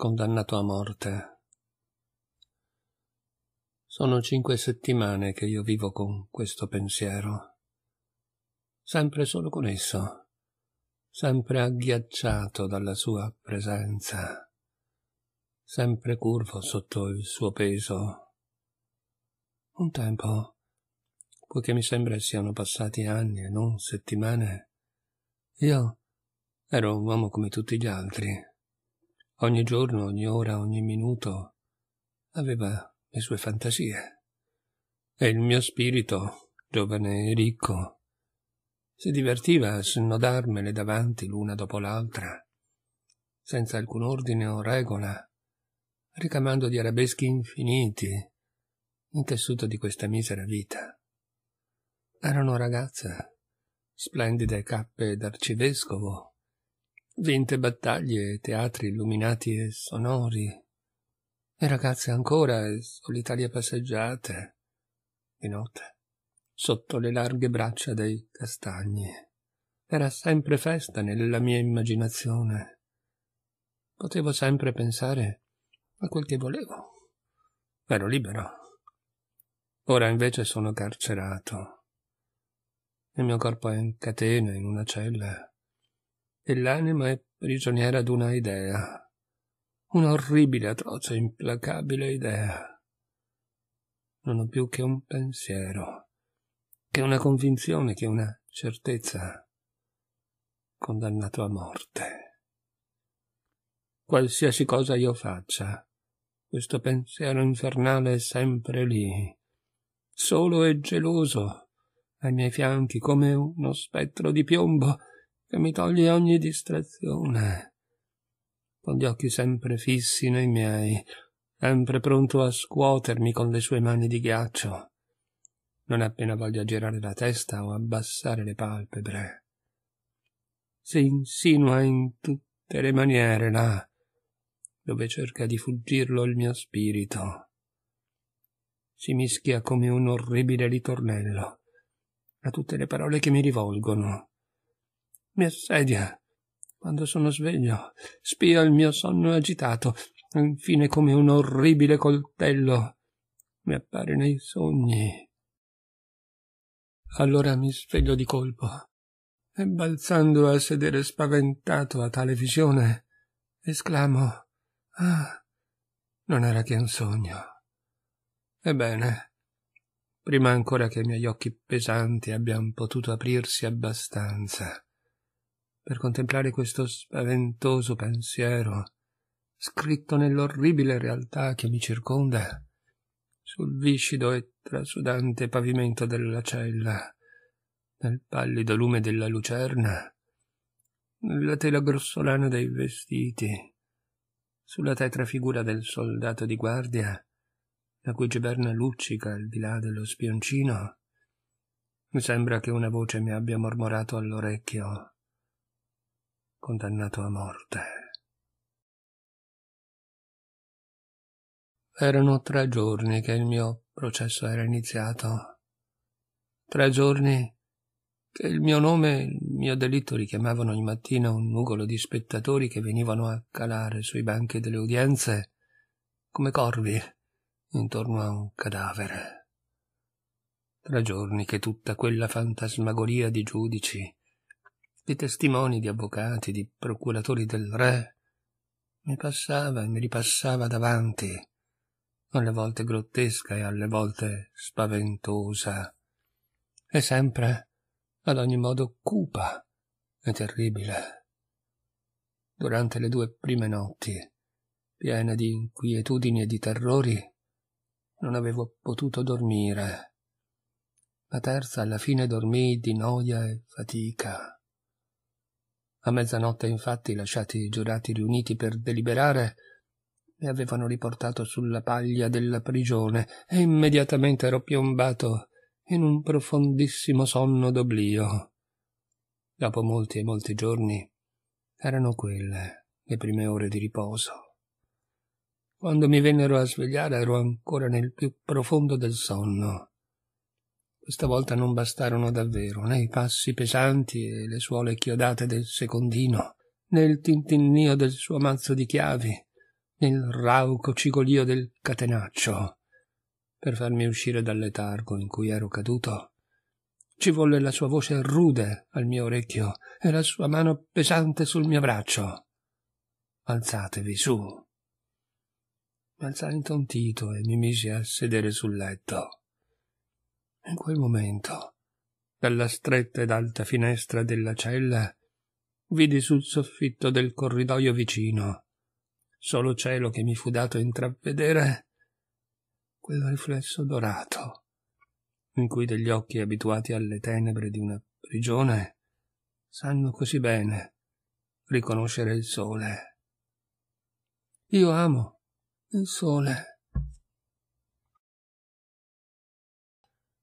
condannato a morte. Sono cinque settimane che io vivo con questo pensiero, sempre solo con esso, sempre agghiacciato dalla sua presenza, sempre curvo sotto il suo peso. Un tempo, poiché mi sembra siano passati anni e non settimane, io ero un uomo come tutti gli altri Ogni giorno, ogni ora, ogni minuto aveva le sue fantasie. E il mio spirito, giovane e ricco, si divertiva a snodarmele davanti l'una dopo l'altra, senza alcun ordine o regola, ricamando di arabeschi infiniti il tessuto di questa misera vita. Erano ragazze, splendide cappe d'arcivescovo, Vinte battaglie, teatri illuminati e sonori, e ragazze ancora e solitarie passeggiate, di notte, sotto le larghe braccia dei castagni. Era sempre festa nella mia immaginazione. Potevo sempre pensare a quel che volevo. Ero libero. Ora invece sono carcerato. Il mio corpo è in catena in una cella e l'anima è prigioniera d'una idea, una orribile, atroce, implacabile idea. Non ho più che un pensiero, che una convinzione, che una certezza, condannato a morte. Qualsiasi cosa io faccia, questo pensiero infernale è sempre lì, solo e geloso, ai miei fianchi come uno spettro di piombo, che mi toglie ogni distrazione. Con gli occhi sempre fissi nei miei, sempre pronto a scuotermi con le sue mani di ghiaccio. Non appena voglia girare la testa o abbassare le palpebre. Si insinua in tutte le maniere là, dove cerca di fuggirlo il mio spirito. Si mischia come un orribile ritornello a tutte le parole che mi rivolgono mi assedia. Quando sono sveglio, spia il mio sonno agitato, infine come un orribile coltello mi appare nei sogni. Allora mi sveglio di colpo e balzando a sedere spaventato a tale visione, esclamo Ah, non era che un sogno. Ebbene, prima ancora che i miei occhi pesanti abbiano potuto aprirsi abbastanza, per contemplare questo spaventoso pensiero, scritto nell'orribile realtà che mi circonda, sul viscido e trasudante pavimento della cella, nel pallido lume della lucerna, nella tela grossolana dei vestiti, sulla tetra figura del soldato di guardia, la cui giberna luccica al di là dello spioncino. Mi sembra che una voce mi abbia mormorato all'orecchio condannato a morte. Erano tre giorni che il mio processo era iniziato. Tre giorni che il mio nome e il mio delitto richiamavano ogni mattina un nugolo di spettatori che venivano a calare sui banchi delle udienze come corvi intorno a un cadavere. Tre giorni che tutta quella fantasmagoria di giudici, di testimoni, di avvocati, di procuratori del re, mi passava e mi ripassava davanti, alle volte grottesca e alle volte spaventosa, e sempre ad ogni modo cupa e terribile. Durante le due prime notti, piene di inquietudini e di terrori, non avevo potuto dormire. La terza alla fine dormii di noia e fatica. A mezzanotte, infatti, lasciati i giurati riuniti per deliberare, mi avevano riportato sulla paglia della prigione e immediatamente ero piombato in un profondissimo sonno d'oblio. Dopo molti e molti giorni erano quelle le prime ore di riposo. Quando mi vennero a svegliare ero ancora nel più profondo del sonno. Questa volta non bastarono davvero né i passi pesanti e le suole chiodate del secondino, né il tintinnio del suo mazzo di chiavi, né il rauco cigolio del catenaccio. Per farmi uscire dal letargo in cui ero caduto, ci volle la sua voce rude al mio orecchio e la sua mano pesante sul mio braccio. Alzatevi su. Mi alzai intontito e mi misi a sedere sul letto. In quel momento, dalla stretta ed alta finestra della cella, vidi sul soffitto del corridoio vicino, solo cielo che mi fu dato intravedere, quel riflesso dorato, in cui degli occhi abituati alle tenebre di una prigione sanno così bene riconoscere il sole. Io amo il sole.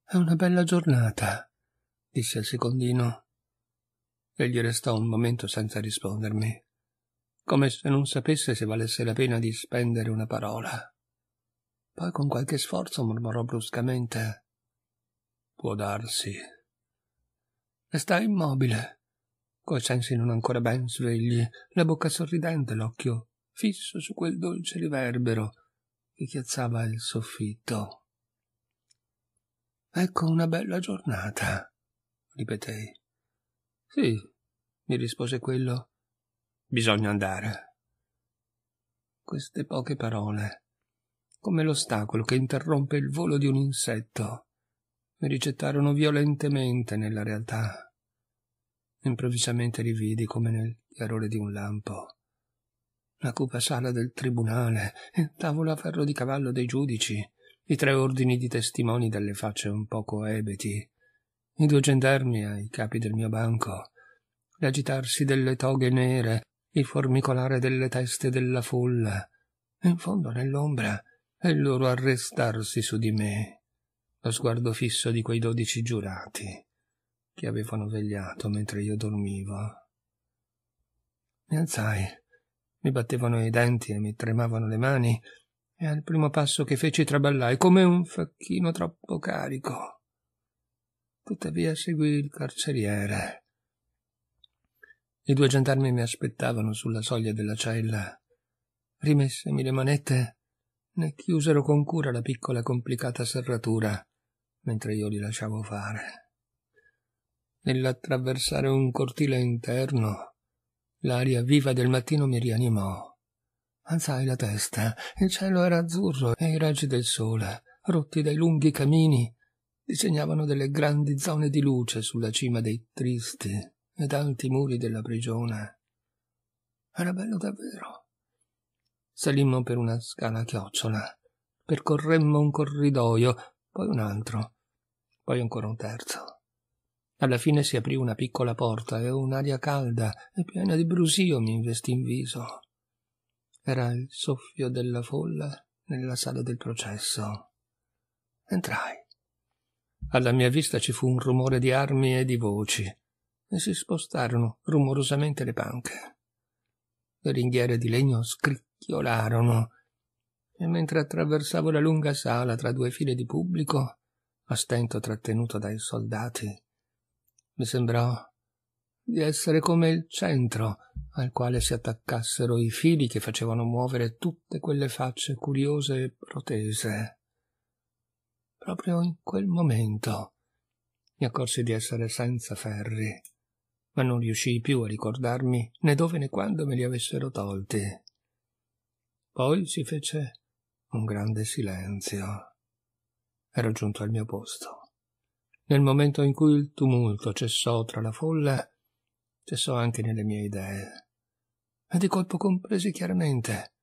È una bella giornata, disse il secondino. Egli restò un momento senza rispondermi, come se non sapesse se valesse la pena di spendere una parola. Poi con qualche sforzo mormorò bruscamente. Può darsi. Restà immobile, coi sensi non ancora ben svegli, la bocca sorridente, l'occhio fisso su quel dolce riverbero che chiazzava il soffitto. Ecco una bella giornata, ripetei. Sì, mi rispose quello. Bisogna andare. Queste poche parole, come l'ostacolo che interrompe il volo di un insetto, mi ricettarono violentemente nella realtà. Improvvisamente rividi, come nel chiarore di un lampo, la cupa sala del tribunale, il tavolo a ferro di cavallo dei giudici, i tre ordini di testimoni dalle facce un poco ebeti, i due gendarmi ai capi del mio banco, l'agitarsi delle toghe nere, il formicolare delle teste della folla, in fondo nell'ombra, e il loro arrestarsi su di me, lo sguardo fisso di quei dodici giurati che avevano vegliato mentre io dormivo. Mi alzai, mi battevano i denti e mi tremavano le mani e al primo passo che feci traballai come un facchino troppo carico. Tuttavia seguì il carceriere. I due gendarmi mi aspettavano sulla soglia della cella. Rimessemi le manette, ne chiusero con cura la piccola complicata serratura, mentre io li lasciavo fare. Nell'attraversare un cortile interno, l'aria viva del mattino mi rianimò Alzai la testa. Il cielo era azzurro e i raggi del sole, rotti dai lunghi camini, disegnavano delle grandi zone di luce sulla cima dei tristi ed alti muri della prigione. Era bello davvero. Salimmo per una scala chiocciola, percorremmo un corridoio, poi un altro, poi ancora un terzo. Alla fine si aprì una piccola porta e un'aria calda e piena di brusio mi investì in viso. Era il soffio della folla nella sala del processo. Entrai. Alla mia vista ci fu un rumore di armi e di voci, e si spostarono rumorosamente le panche. Le ringhiere di legno scricchiolarono, e mentre attraversavo la lunga sala tra due file di pubblico, a stento trattenuto dai soldati, mi sembrò di essere come il centro al quale si attaccassero i fili che facevano muovere tutte quelle facce curiose e protese. Proprio in quel momento mi accorsi di essere senza ferri, ma non riuscii più a ricordarmi né dove né quando me li avessero tolti. Poi si fece un grande silenzio. Ero giunto al mio posto. Nel momento in cui il tumulto cessò tra la folla, cessò anche nelle mie idee. E di colpo compresi chiaramente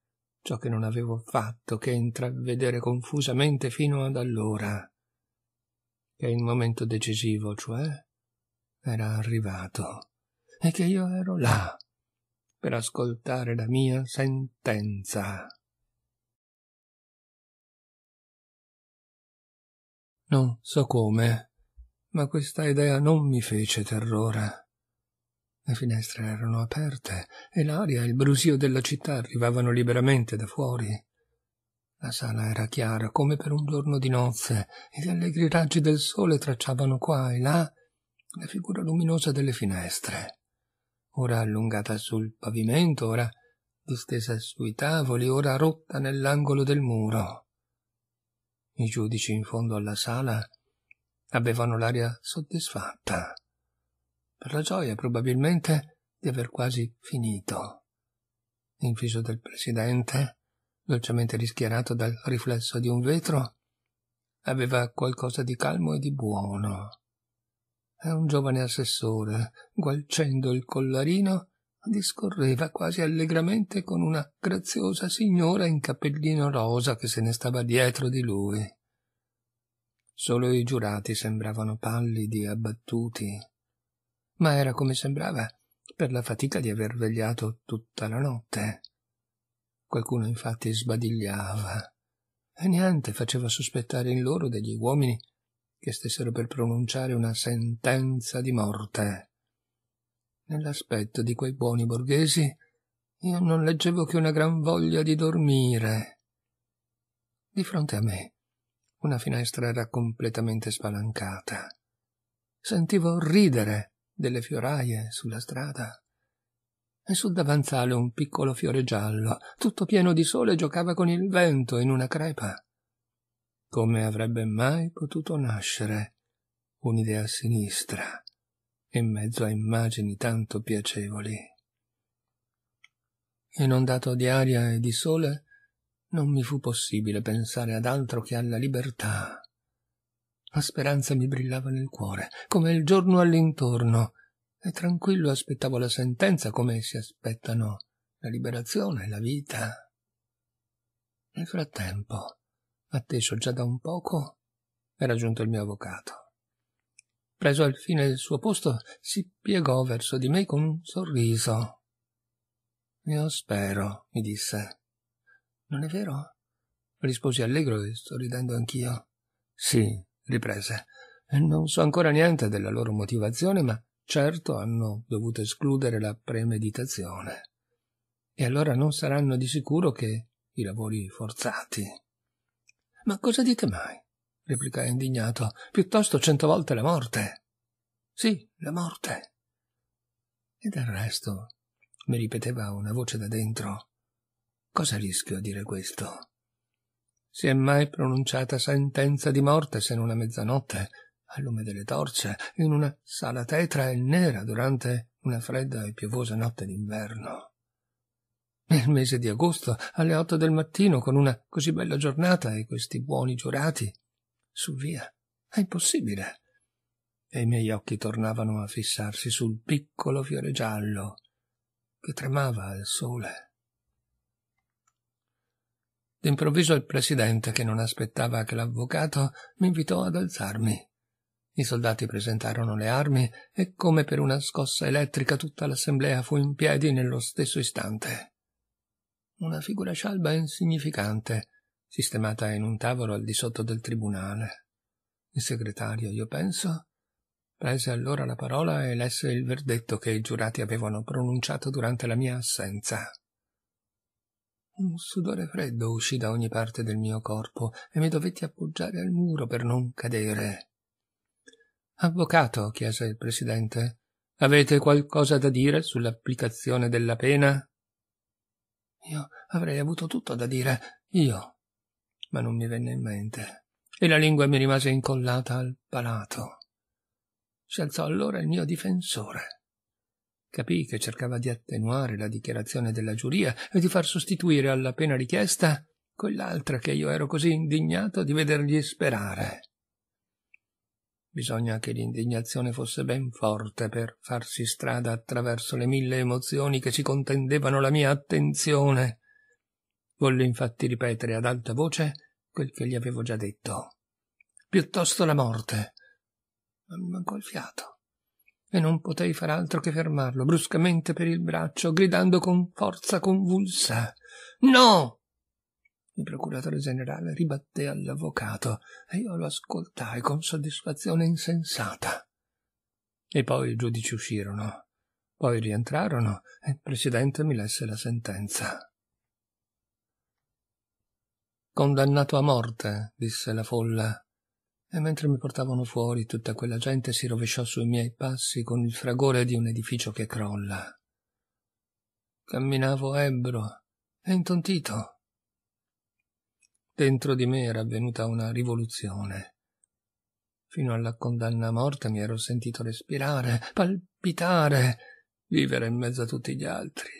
ciò che non avevo fatto che intravedere confusamente fino ad allora. Che il momento decisivo, cioè, era arrivato e che io ero là per ascoltare la mia sentenza. Non so come, ma questa idea non mi fece terrore le finestre erano aperte e l'aria e il brusio della città arrivavano liberamente da fuori. La sala era chiara come per un giorno di nozze e gli allegri raggi del sole tracciavano qua e là la figura luminosa delle finestre, ora allungata sul pavimento, ora distesa sui tavoli, ora rotta nell'angolo del muro. I giudici in fondo alla sala avevano l'aria soddisfatta per la gioia probabilmente di aver quasi finito. Il viso del presidente, dolcemente rischiarato dal riflesso di un vetro, aveva qualcosa di calmo e di buono. E un giovane assessore, gualcendo il collarino, discorreva quasi allegramente con una graziosa signora in cappellino rosa che se ne stava dietro di lui. Solo i giurati sembravano pallidi e abbattuti, ma era come sembrava, per la fatica di aver vegliato tutta la notte. Qualcuno infatti sbadigliava, e niente faceva sospettare in loro degli uomini che stessero per pronunciare una sentenza di morte. Nell'aspetto di quei buoni borghesi io non leggevo che una gran voglia di dormire. Di fronte a me una finestra era completamente spalancata. Sentivo ridere delle fioraie sulla strada. E sul davanzale un piccolo fiore giallo, tutto pieno di sole, giocava con il vento in una crepa. Come avrebbe mai potuto nascere un'idea sinistra in mezzo a immagini tanto piacevoli? Inondato di aria e di sole, non mi fu possibile pensare ad altro che alla libertà la speranza mi brillava nel cuore, come il giorno all'intorno, e tranquillo aspettavo la sentenza come si aspettano la liberazione, la vita. Nel frattempo, atteso già da un poco, era giunto il mio avvocato. Preso al fine il suo posto, si piegò verso di me con un sorriso. Io spero, mi disse. Non è vero? risposi allegro e sorridendo anch'io. Sì, riprese. Eh, non so ancora niente della loro motivazione, ma certo hanno dovuto escludere la premeditazione. E allora non saranno di sicuro che i lavori forzati. Ma cosa dite mai? replicai indignato. Piuttosto cento volte la morte. Sì, la morte. E del resto, mi ripeteva una voce da dentro, cosa rischio a dire questo? si è mai pronunciata sentenza di morte se non a mezzanotte, al lume delle torce, in una sala tetra e nera durante una fredda e piovosa notte d'inverno. Nel mese di agosto, alle otto del mattino, con una così bella giornata e questi buoni giurati. Su via, è impossibile. E i miei occhi tornavano a fissarsi sul piccolo fiore giallo che tremava al sole. D'improvviso il presidente, che non aspettava che l'avvocato, mi invitò ad alzarmi. I soldati presentarono le armi e, come per una scossa elettrica, tutta l'assemblea fu in piedi nello stesso istante. Una figura scialba e insignificante, sistemata in un tavolo al di sotto del tribunale. Il segretario, io penso, prese allora la parola e lesse il verdetto che i giurati avevano pronunciato durante la mia assenza. Un sudore freddo uscì da ogni parte del mio corpo e mi dovetti appoggiare al muro per non cadere. Avvocato, chiese il presidente, avete qualcosa da dire sull'applicazione della pena? Io avrei avuto tutto da dire, io, ma non mi venne in mente, e la lingua mi rimase incollata al palato. Si alzò allora il mio difensore. Capì che cercava di attenuare la dichiarazione della giuria e di far sostituire alla pena richiesta quell'altra che io ero così indignato di vedergli sperare. Bisogna che l'indignazione fosse ben forte per farsi strada attraverso le mille emozioni che si contendevano la mia attenzione. Volle infatti ripetere ad alta voce quel che gli avevo già detto. Piuttosto la morte. Ma mi mancò il fiato e non potei far altro che fermarlo bruscamente per il braccio, gridando con forza convulsa. No! Il procuratore generale ribatté all'avvocato e io lo ascoltai con soddisfazione insensata. E poi i giudici uscirono, poi rientrarono e il presidente mi lesse la sentenza. Condannato a morte, disse la folla e mentre mi portavano fuori tutta quella gente si rovesciò sui miei passi con il fragore di un edificio che crolla. Camminavo ebbro e intontito. Dentro di me era avvenuta una rivoluzione. Fino alla condanna a morte mi ero sentito respirare, palpitare, vivere in mezzo a tutti gli altri.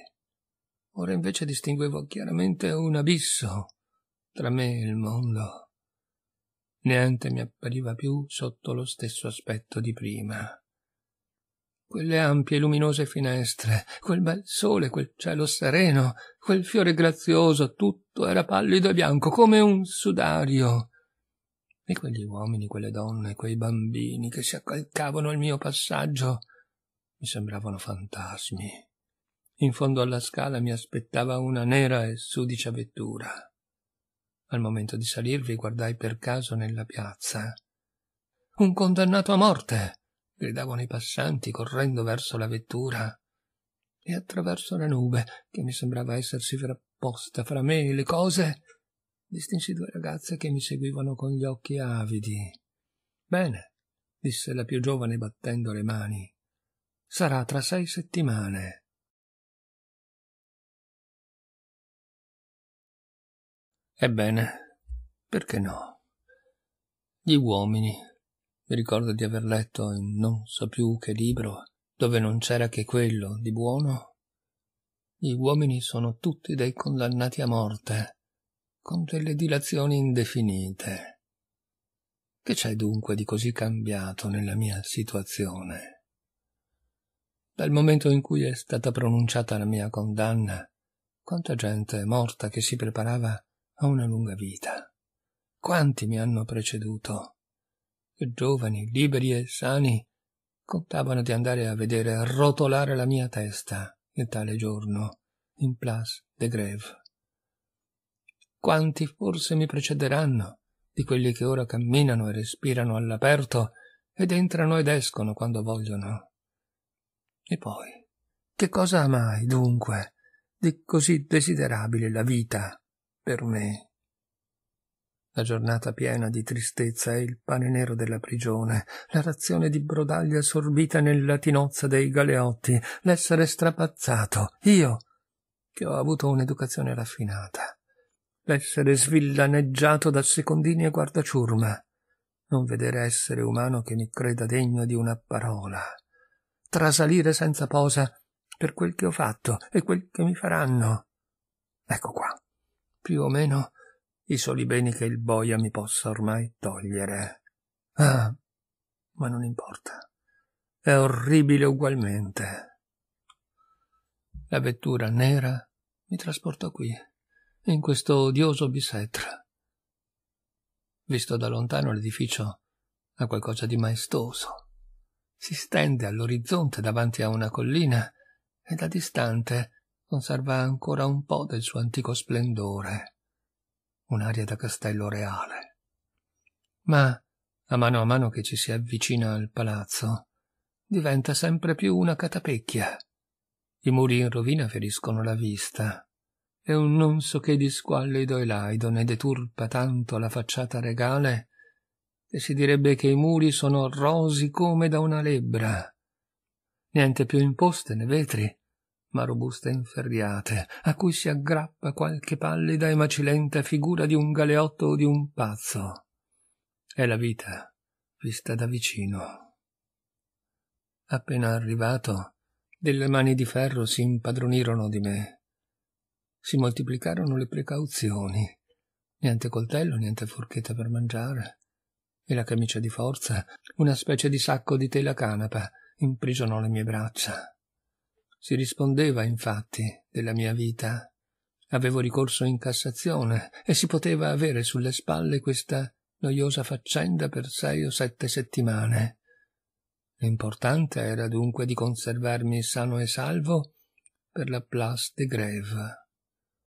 Ora invece distinguevo chiaramente un abisso tra me e il mondo. Niente mi appariva più sotto lo stesso aspetto di prima. Quelle ampie e luminose finestre, quel bel sole, quel cielo sereno, quel fiore grazioso, tutto era pallido e bianco come un sudario. E quegli uomini, quelle donne, quei bambini che si accalcavano al mio passaggio mi sembravano fantasmi. In fondo alla scala mi aspettava una nera e sudicia vettura. Al momento di salirvi guardai per caso nella piazza. Un condannato a morte! gridavano i passanti correndo verso la vettura e attraverso la nube che mi sembrava essersi frapposta fra me e le cose distinsi due ragazze che mi seguivano con gli occhi avidi bene disse la più giovane battendo le mani sarà tra sei settimane Ebbene, perché no? Gli uomini. Mi ricordo di aver letto in non so più che libro, dove non c'era che quello di buono. Gli uomini sono tutti dei condannati a morte, con delle dilazioni indefinite. Che c'è dunque di così cambiato nella mia situazione? Dal momento in cui è stata pronunciata la mia condanna, quanta gente morta che si preparava a una lunga vita. Quanti mi hanno preceduto? E Giovani, liberi e sani, contavano di andare a vedere rotolare la mia testa in tale giorno, in Place de Grève. Quanti forse mi precederanno di quelli che ora camminano e respirano all'aperto ed entrano ed escono quando vogliono? E poi, che cosa ha mai, dunque, di così desiderabile la vita per me. La giornata piena di tristezza e il pane nero della prigione, la razione di brodaglia assorbita tinozza dei galeotti, l'essere strapazzato, io, che ho avuto un'educazione raffinata, l'essere svillaneggiato da secondini e guardaciurma, non vedere essere umano che mi creda degno di una parola, trasalire senza posa per quel che ho fatto e quel che mi faranno. Ecco qua più o meno i soli beni che il boia mi possa ormai togliere. Ah, ma non importa. È orribile ugualmente. La vettura nera mi trasportò qui, in questo odioso bisetra. Visto da lontano l'edificio ha qualcosa di maestoso. Si stende all'orizzonte davanti a una collina e da distante conserva ancora un po' del suo antico splendore, un'aria da castello reale. Ma, a mano a mano che ci si avvicina al palazzo, diventa sempre più una catapecchia. I muri in rovina feriscono la vista, e un non so che di squallido e laido ne deturpa tanto la facciata regale che si direbbe che i muri sono rosi come da una lebbra. Niente più imposte né vetri, ma robuste inferriate, a cui si aggrappa qualche pallida e macilenta figura di un galeotto o di un pazzo. È la vita, vista da vicino. Appena arrivato, delle mani di ferro si impadronirono di me. Si moltiplicarono le precauzioni. Niente coltello, niente forchetta per mangiare. E la camicia di forza, una specie di sacco di tela canapa, imprigionò le mie braccia. Si rispondeva, infatti, della mia vita. Avevo ricorso in Cassazione e si poteva avere sulle spalle questa noiosa faccenda per sei o sette settimane. L'importante era dunque di conservarmi sano e salvo per la Place de Grève.